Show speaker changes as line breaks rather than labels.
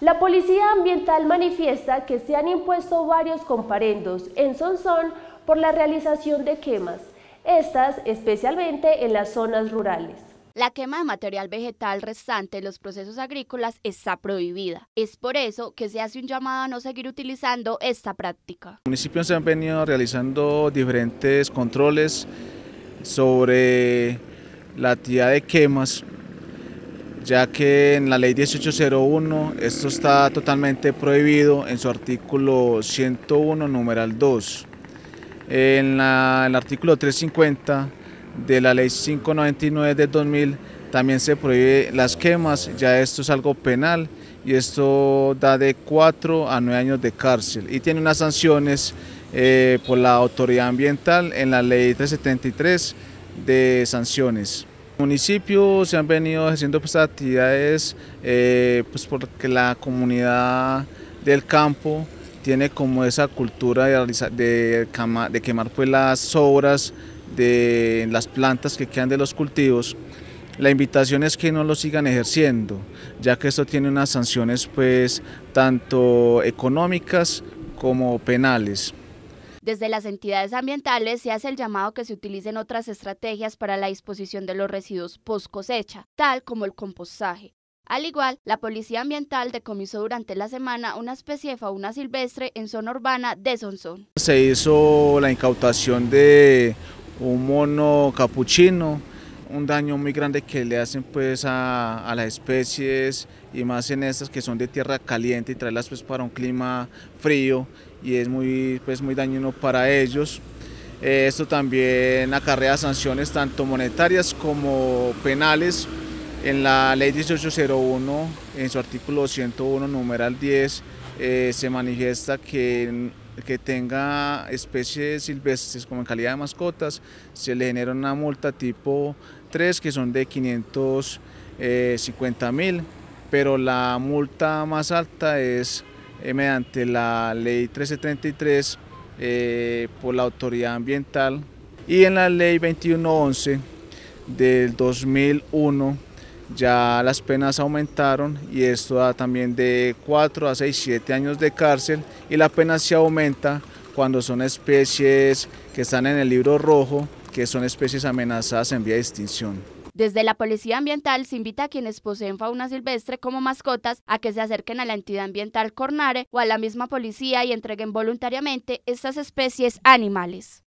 La Policía Ambiental manifiesta que se han impuesto varios comparendos en Sonsón por la realización de quemas, estas especialmente en las zonas rurales. La quema de material vegetal restante en los procesos agrícolas está prohibida. Es por eso que se hace un llamado a no seguir utilizando esta práctica. Los
municipios han venido realizando diferentes controles sobre la actividad de quemas ya que en la ley 1801 esto está totalmente prohibido en su artículo 101, numeral 2. En, el artículo 350 de la ley 599 de 2000 también se prohíbe las quemas, ya esto es algo penal y esto da de 4 a 9 años de cárcel y tiene unas sanciones eh, por la autoridad ambiental en la ley 373 de sanciones municipio se han venido haciendo estas pues, actividades eh, pues, porque la comunidad del campo tiene como esa cultura de, de quemar pues, las sobras de las plantas que quedan de los cultivos. La invitación es que no lo sigan ejerciendo, ya que esto tiene unas sanciones pues tanto económicas como penales.
Desde las entidades ambientales se hace el llamado que se utilicen otras estrategias para la disposición de los residuos post cosecha, tal como el compostaje. Al igual, la Policía Ambiental decomisó durante la semana una especie de fauna silvestre en zona urbana de Sonson.
Se hizo la incautación de un mono capuchino, un daño muy grande que le hacen pues a, las especies y más en estas que son de tierra caliente y traerlas pues para un clima frío y es muy, pues, muy dañino para ellos. Eh, esto también acarrea sanciones tanto monetarias como penales. En la ley 1801, en su artículo 101, numeral 10, eh, se manifiesta que que tenga especies silvestres como en calidad de mascotas, se le genera una multa tipo 3 que son de 550 eh, mil, pero la multa más alta es eh, mediante la ley 1333 eh, por la autoridad ambiental y en la ley 2111 del 2001 ya las penas aumentaron y esto da también de 4 a 6, 7 años de cárcel y la pena se aumenta cuando son especies que están en el libro rojo, que son especies amenazadas en vía de extinción.
Desde la Policía Ambiental se invita a quienes poseen fauna silvestre como mascotas a que se acerquen a la entidad ambiental Cornare o a la misma policía y entreguen voluntariamente estas especies animales.